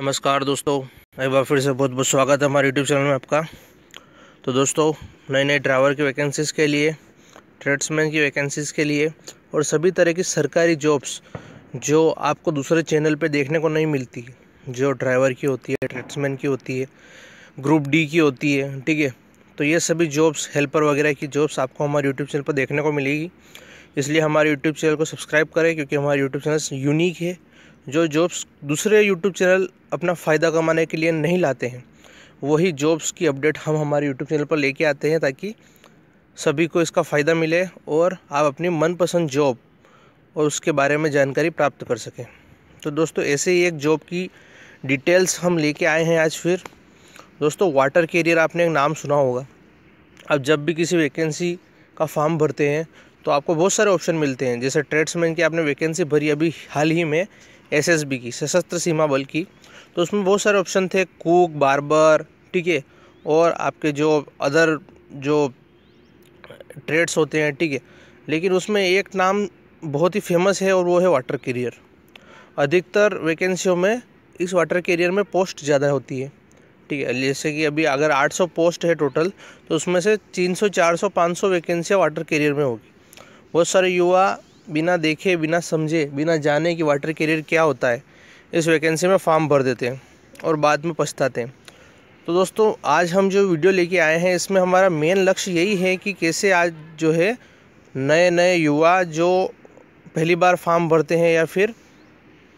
नमस्कार दोस्तों एक बार फिर से बहुत बहुत स्वागत है हमारे यूट्यूब चैनल में आपका तो दोस्तों नए नए ड्राइवर की वैकेंसीज़ के लिए ट्रेड्समैन की वैकेंसीज़ के लिए और सभी तरह की सरकारी जॉब्स जो आपको दूसरे चैनल पे देखने को नहीं मिलती जो ड्राइवर की होती है ट्रेड्समैन की होती है ग्रुप डी की होती है ठीक है तो ये सभी जॉब्स हेल्पर वगैरह की जॉब्स आपको हमारे यूट्यूब चैनल पर देखने को मिलेगी इसलिए हमारे यूट्यूब चैनल को सब्सक्राइब करें क्योंकि हमारे यूट्यूब चैनल यूनिक है जो जॉब्स दूसरे यूट्यूब चैनल अपना फ़ायदा कमाने के लिए नहीं लाते हैं वही जॉब्स की अपडेट हम हमारे यूट्यूब चैनल पर लेके आते हैं ताकि सभी को इसका फ़ायदा मिले और आप अपनी मनपसंद जॉब और उसके बारे में जानकारी प्राप्त कर सकें तो दोस्तों ऐसे ही एक जॉब की डिटेल्स हम लेके आए हैं आज फिर दोस्तों वाटर कैरियर आपने एक नाम सुना होगा अब जब भी किसी वैकेंसी का फॉर्म भरते हैं तो आपको बहुत सारे ऑप्शन मिलते हैं जैसे ट्रेड्समैन की आपने वैकेंसी भरी अभी हाल ही में एसएसबी की सशस्त्र सीमा बल की तो उसमें बहुत सारे ऑप्शन थे कुक बार्बर ठीक है और आपके जो अदर जो ट्रेड्स होते हैं ठीक है लेकिन उसमें एक नाम बहुत ही फेमस है और वो है वाटर कैरियर अधिकतर वैकेंसियों में इस वाटर कैरियर में पोस्ट ज़्यादा होती है ठीक है जैसे कि अभी अगर 800 पोस्ट है टोटल तो उसमें से 300, 400, 500 वैकेंसियाँ वाटर कैरियर में होगी बहुत सारे युवा बिना देखे बिना समझे बिना जाने कि वाटर कैरियर क्या होता है इस वैकेंसी में फॉर्म भर देते हैं और बाद में पछताते हैं तो दोस्तों आज हम जो वीडियो लेके आए हैं इसमें हमारा मेन लक्ष्य यही है कि कैसे आज जो है नए नए युवा जो पहली बार फार्म भरते हैं या फिर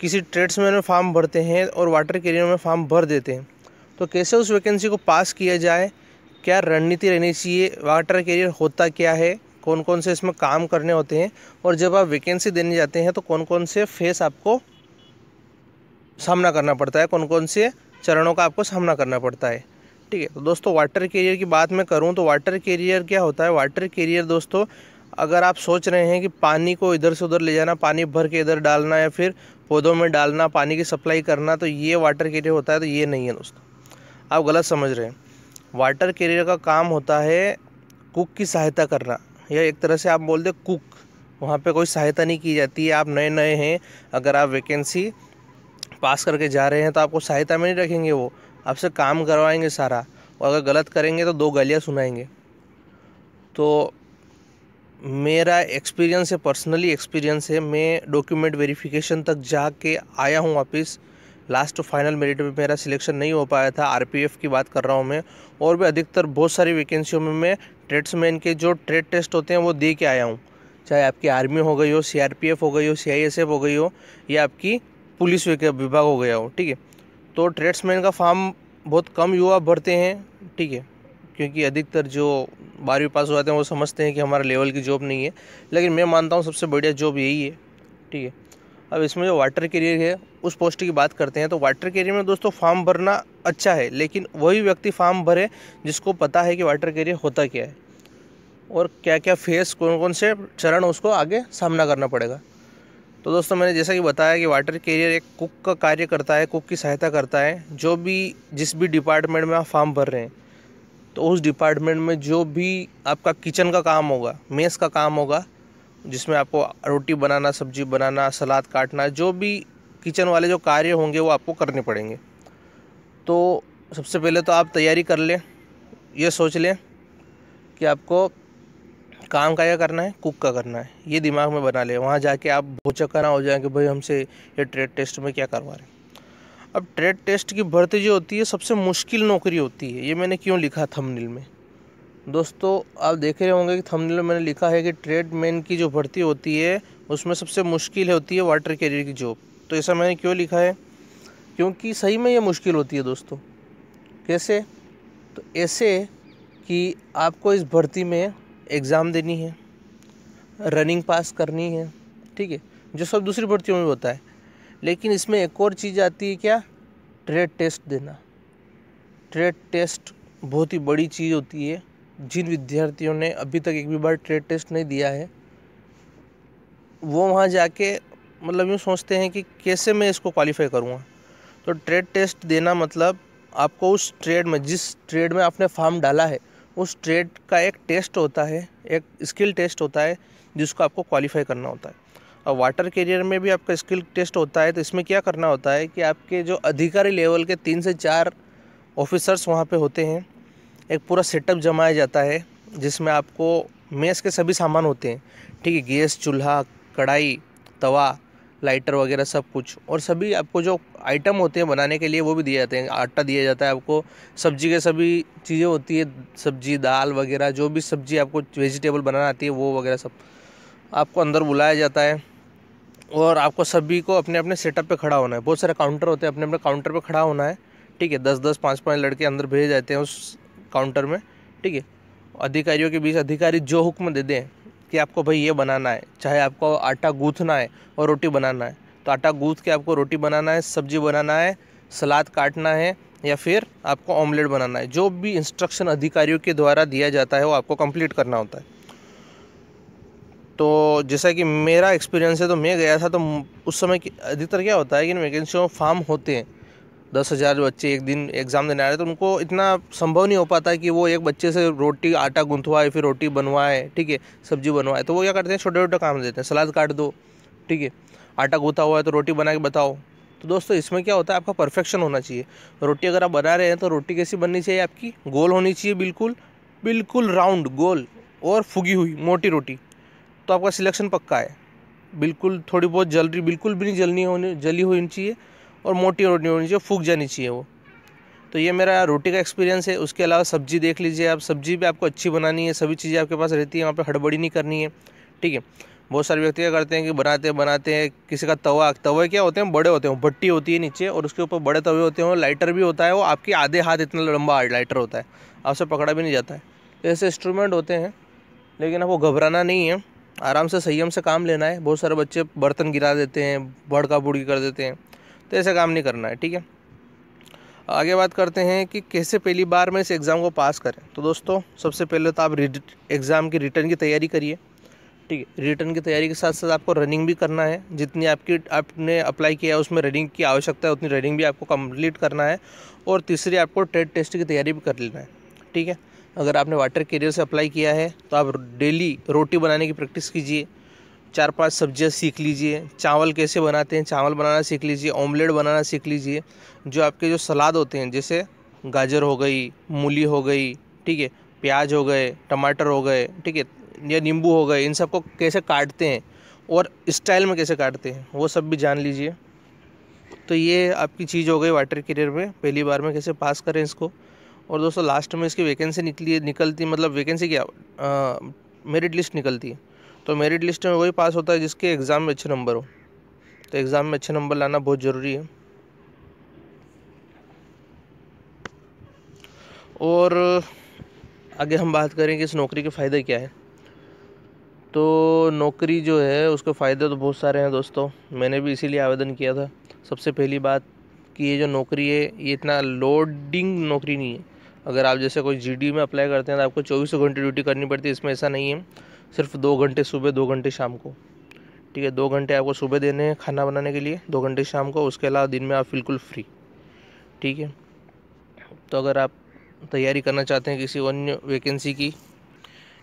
किसी ट्रेड्समैन में फार्म भरते हैं और वाटर कैरियर में फार्म भर देते हैं तो कैसे उस वैकेंसी को पास किया जाए क्या रणनीति रहनी चाहिए वाटर कैरियर होता क्या है कौन कौन से इसमें काम करने होते हैं और जब आप वैकेंसी देने जाते हैं तो कौन कौन से फेस आपको सामना करना पड़ता है कौन कौन से चरणों का आपको सामना करना पड़ता है ठीक है तो दोस्तों वाटर कैरियर की बात मैं करूँ तो वाटर कैरियर क्या होता है वाटर कैरियर दोस्तों अगर आप सोच रहे हैं कि पानी को इधर से उधर ले जाना पानी भर के इधर डालना या फिर पौधों में डालना पानी की सप्लाई करना तो ये वाटर कैरियर होता है तो ये नहीं है दोस्तों आप गलत समझ रहे हैं वाटर कैरियर का काम होता है कुक की सहायता करना या एक तरह से आप बोल दें कुक वहाँ पे कोई सहायता नहीं की जाती है आप नए नए हैं अगर आप वैकेंसी पास करके जा रहे हैं तो आपको सहायता में नहीं रखेंगे वो आपसे काम करवाएंगे सारा और अगर गलत करेंगे तो दो गलियाँ सुनाएंगे तो मेरा एक्सपीरियंस है पर्सनली एक्सपीरियंस है मैं डॉक्यूमेंट वेरिफिकेशन तक जा के आया हूँ वापस लास्ट फाइनल मेरिट में मेरा सिलेक्शन नहीं हो पाया था आरपीएफ की बात कर रहा हूँ मैं और भी अधिकतर बहुत सारी वैकेंसियों में मैं ट्रेड्समैन के जो ट्रेड टेस्ट होते हैं वो दे के आया हूँ चाहे आपकी आर्मी हो गई हो सीआरपीएफ हो गई हो सीआईएसएफ हो गई हो या आपकी पुलिस विभाग हो गया हो ठीक है तो ट्रेड्समैन का फार्म बहुत कम युवा भरते हैं ठीक है क्योंकि अधिकतर जो बारहवीं पास हो जाते हैं वो समझते हैं कि हमारा लेवल की जॉब नहीं है लेकिन मैं मानता हूँ सबसे बढ़िया जॉब यही है ठीक है अब इसमें जो वाटर कैरियर है उस पोस्ट की बात करते हैं तो वाटर कैरियर में दोस्तों फॉर्म भरना अच्छा है लेकिन वही व्यक्ति फॉर्म भरे जिसको पता है कि वाटर कैरियर होता क्या है और क्या क्या फेस कौन कौन से चरण उसको आगे सामना करना पड़ेगा तो दोस्तों मैंने जैसा कि बताया कि वाटर कैरियर एक कुक का कार्य करता है कुक की सहायता करता है जो भी जिस भी डिपार्टमेंट में आप फॉर्म भर रहे हैं तो उस डिपार्टमेंट में जो भी आपका किचन का काम होगा मेस का काम होगा जिसमें आपको रोटी बनाना सब्जी बनाना सलाद काटना जो भी किचन वाले जो कार्य होंगे वो आपको करने पड़ेंगे तो सबसे पहले तो आप तैयारी कर लें ये सोच लें कि आपको काम का क्या करना है कुक का करना है ये दिमाग में बना लें वहाँ जाके आप भोचक्का ना हो जाए कि भाई हमसे ये ट्रेड टेस्ट में क्या करवा रहे हैं अब ट्रेड टेस्ट की भर्ती जो होती है सबसे मुश्किल नौकरी होती है ये मैंने क्यों लिखा थमनिल में दोस्तों आप देख रहे होंगे कि थंबनेल में मैंने लिखा है कि ट्रेडमैन की जो भर्ती होती है उसमें सबसे मुश्किल होती है वाटर कैरियर की जॉब तो ऐसा मैंने क्यों लिखा है क्योंकि सही में ये मुश्किल होती है दोस्तों कैसे तो ऐसे कि आपको इस भर्ती में एग्ज़ाम देनी है रनिंग पास करनी है ठीक है जो सब दूसरी भर्तियों में होता है लेकिन इसमें एक और चीज़ आती है क्या ट्रेड टेस्ट देना ट्रेड टेस्ट बहुत ही बड़ी चीज़ होती है जिन विद्यार्थियों ने अभी तक एक भी बार ट्रेड टेस्ट नहीं दिया है वो वहाँ जाके मतलब यूँ सोचते हैं कि कैसे मैं इसको क्वालिफाई करूँगा तो ट्रेड टेस्ट देना मतलब आपको उस ट्रेड में जिस ट्रेड में आपने फॉर्म डाला है उस ट्रेड का एक टेस्ट होता है एक स्किल टेस्ट होता है जिसको आपको क्वालिफाई करना होता है और वाटर कैरियर में भी आपका स्किल टेस्ट होता है तो इसमें क्या करना होता है कि आपके जो अधिकारी लेवल के तीन से चार ऑफिसर्स वहाँ पे होते हैं एक पूरा सेटअप जमाया जाता है जिसमें आपको मेस के सभी सामान होते हैं ठीक है गैस चूल्हा कढ़ाई तवा लाइटर वगैरह सब कुछ और सभी आपको जो आइटम होते हैं बनाने के लिए वो भी दिए जाते हैं आटा दिया जाता है आपको सब्जी के सभी चीज़ें होती है सब्जी दाल वगैरह जो भी सब्जी आपको वेजिटेबल बनाना आती है वो वगैरह सब आपको अंदर बुलाया जाता है और आपको सभी को अपने अपने सेटअप पे खड़ा होना है बहुत सारे काउंटर होते हैं अपने अपने काउंटर पे खड़ा होना है ठीक है दस दस पाँच पाँच लड़के अंदर भेजे जाते हैं उस काउंटर में ठीक है अधिकारियों के बीच अधिकारी जो हुक्म दे दें कि आपको भाई ये बनाना है चाहे आपको आटा गूँथना है और रोटी बनाना है तो आटा गूँथ के आपको रोटी बनाना है सब्जी बनाना है सलाद काटना है या फिर आपको ऑमलेट बनाना है जो भी इंस्ट्रक्शन अधिकारियों के द्वारा दिया जाता है वो आपको कंप्लीट करना होता है तो जैसा कि मेरा एक्सपीरियंस है तो मैं गया था तो उस समय अधिकतर क्या होता है कि वैकेंसी फॉर्म होते हैं दस हज़ार बच्चे एक दिन एग्ज़ाम देने आ रहे तो उनको इतना संभव नहीं हो पाता कि वो एक बच्चे से रोटी आटा गूंथवाए फिर रोटी बनवाए ठीक है सब्जी बनवाए तो वो क्या करते हैं छोटे छोटे काम देते हैं सलाद काट दो ठीक है आटा गूँथा हुआ है तो रोटी बना के बताओ तो दोस्तों इसमें क्या होता है आपका परफेक्शन होना चाहिए रोटी अगर आप बना रहे हैं तो रोटी कैसी बननी चाहिए आपकी गोल होनी चाहिए बिल्कुल बिल्कुल राउंड गोल और फुगी हुई मोटी रोटी तो आपका सिलेक्शन पक्का है बिल्कुल थोड़ी बहुत जल रही बिल्कुल भी नहीं जलनी होनी जली होनी चाहिए और मोटी रोटी होनी चाहिए फूक जानी चाहिए वो तो ये मेरा रोटी का एक्सपीरियंस है उसके अलावा सब्जी देख लीजिए आप सब्जी भी आपको अच्छी बनानी है सभी चीज़ें आपके पास रहती है वहाँ पर हड़बड़ी नहीं करनी है ठीक है बहुत सारे व्यक्ति क्या करते हैं कि बनाते हैं बनाते हैं किसी का तवा तवे क्या होते हैं बड़े होते हैं भट्टी होती है नीचे और उसके ऊपर बड़े तवे होते हैं लाइटर भी होता है वो आपके आधे हाथ इतना लंबा लाइटर होता है आपसे पकड़ा भी नहीं जाता है तो ऐसे इंस्ट्रूमेंट होते हैं लेकिन आपको घबराना नहीं है आराम से संयम से काम लेना है बहुत सारे बच्चे बर्तन गिरा देते हैं भड़का भुड़की कर देते हैं तो ऐसा काम नहीं करना है ठीक है आगे बात करते हैं कि कैसे पहली बार में इस एग्ज़ाम को पास करें तो दोस्तों सबसे पहले तो आप एग्ज़ाम की रिटर्न की तैयारी करिए ठीक है रिटर्न की तैयारी के साथ साथ आपको रनिंग भी करना है जितनी आपकी आपने अप्लाई किया है उसमें रनिंग की आवश्यकता है उतनी रनिंग भी आपको कंप्लीट करना है और तीसरी आपको टेट टेस्ट की तैयारी भी कर लेना है ठीक है अगर आपने वाटर कैरियर से अप्लाई किया है तो आप डेली रोटी बनाने की प्रैक्टिस कीजिए चार पांच सब्जियां सीख लीजिए चावल कैसे बनाते हैं चावल बनाना सीख लीजिए ऑमलेट बनाना सीख लीजिए जो आपके जो सलाद होते हैं जैसे गाजर हो गई मूली हो गई ठीक है प्याज हो गए टमाटर हो गए ठीक है या नींबू हो गए इन सबको कैसे काटते हैं और स्टाइल में कैसे काटते हैं वो सब भी जान लीजिए तो ये आपकी चीज़ हो गई वाटर करियर में पहली बार में कैसे पास करें इसको और दोस्तों लास्ट में इसकी वैकेंसी निकली निकलती मतलब वैकेंसी क्या मेरिट लिस्ट निकलती है तो मेरिट लिस्ट में वही पास होता है जिसके एग्ज़ाम में अच्छे नंबर हो तो एग्ज़ाम में अच्छे नंबर लाना बहुत ज़रूरी है और आगे हम बात करें कि इस नौकरी के फ़ायदे क्या है तो नौकरी जो है उसके फ़ायदे तो बहुत सारे हैं दोस्तों मैंने भी इसीलिए आवेदन किया था सबसे पहली बात कि ये जो नौकरी है ये इतना लोडिंग नौकरी नहीं है अगर आप जैसे कोई जीडी e में अप्लाई करते हैं तो आपको चौबीसों घंटे ड्यूटी करनी पड़ती है इसमें ऐसा नहीं है सिर्फ दो घंटे सुबह दो घंटे शाम को ठीक है दो घंटे आपको सुबह देने हैं खाना बनाने के लिए दो घंटे शाम को उसके अलावा दिन में आप बिल्कुल फ्री ठीक है तो अगर आप तैयारी करना चाहते हैं किसी अन्य वैकेंसी की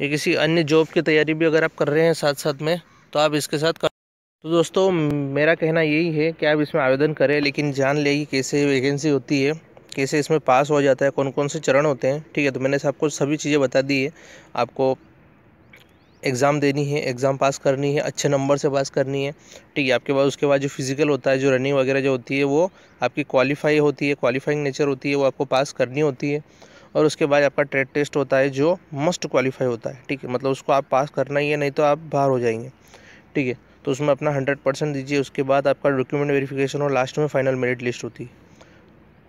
या किसी अन्य जॉब की तैयारी भी अगर आप कर रहे हैं साथ साथ में तो आप इसके साथ कर तो दोस्तों मेरा कहना यही है कि आप इसमें आवेदन करें लेकिन जान लें कि कैसे वैकेंसी होती है कैसे इसमें पास हो जाता है कौन कौन से चरण होते हैं ठीक है तो मैंने आपको सभी चीज़ें बता दी है आपको एग्ज़ाम देनी है एग्ज़ाम पास करनी है अच्छे नंबर से पास करनी है ठीक है आपके पास उसके बाद जो फिज़िकल होता है जो रनिंग वगैरह जो होती है वो आपकी क्वालिफाई होती है क्वालिफाइंग नेचर होती है वो आपको पास करनी होती है और उसके बाद आपका ट्रेड टेस्ट होता है जो मस्ट क्वालिफाई होता है ठीक है मतलब उसको आप पास करना ही है नहीं तो आप बाहर हो जाएंगे ठीक है तो उसमें अपना हंड्रेड परसेंट दीजिए उसके बाद आपका डॉक्यूमेंट वेरिफिकेशन और लास्ट में फाइनल मेरिट लिस्ट होती है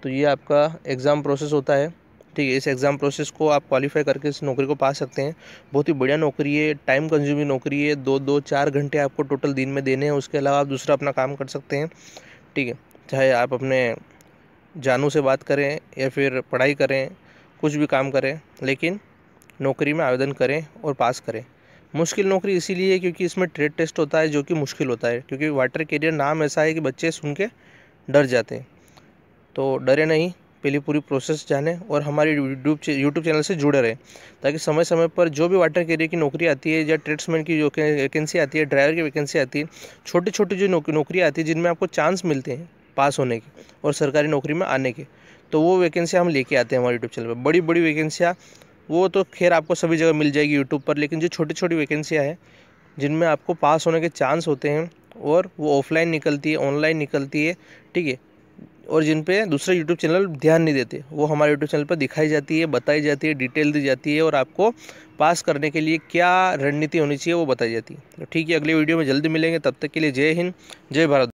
तो ये आपका एग्ज़ाम प्रोसेस होता है ठीक है इस एग्ज़ाम प्रोसेस को आप क्वालिफाई करके इस नौकरी को पा सकते हैं बहुत ही बढ़िया नौकरी है टाइम कंज्यूमिंग नौकरी है दो दो चार घंटे आपको टोटल दिन में देने हैं उसके अलावा आप दूसरा अपना काम कर सकते हैं ठीक है चाहे आप अपने जानू से बात करें या फिर पढ़ाई करें कुछ भी काम करें लेकिन नौकरी में आवेदन करें और पास करें मुश्किल नौकरी इसीलिए है क्योंकि इसमें ट्रेड टेस्ट होता है जो कि मुश्किल होता है क्योंकि वाटर कैरियर नाम ऐसा है कि बच्चे सुन के डर जाते हैं तो डरे नहीं पहले पूरी प्रोसेस जाने और हमारे यूट्यूब यूट्यूब चैनल से जुड़े रहे ताकि समय समय पर जो भी वाटर कैरियर की नौकरी आती है या ट्रेड्समैन की जो वैकेंसी आती है ड्राइवर की वैकेंसी आती है छोटी छोटी जो नौकरी आती है जिनमें आपको चांस मिलते हैं पास होने के और सरकारी नौकरी में आने के तो वो वैकेंसियाँ हम लेके आते हैं हमारे यूट्यूब चैनल पर बड़ी बड़ी वैकेंसियाँ वो तो खैर आपको सभी जगह मिल जाएगी यूट्यूब पर लेकिन जो छोटी छोटी वैकेंसियाँ हैं जिनमें आपको पास होने के चांस होते हैं और वो ऑफलाइन निकलती है ऑनलाइन निकलती है ठीक है और जिन पे दूसरे यूट्यूब चैनल ध्यान नहीं देते वो हमारे यूट्यूब चैनल पर दिखाई जाती है बताई जाती है डिटेल दी जाती है और आपको पास करने के लिए क्या रणनीति होनी चाहिए वो बताई जाती है तो ठीक है अगले वीडियो में जल्दी मिलेंगे तब तक के लिए जय हिंद जय भारत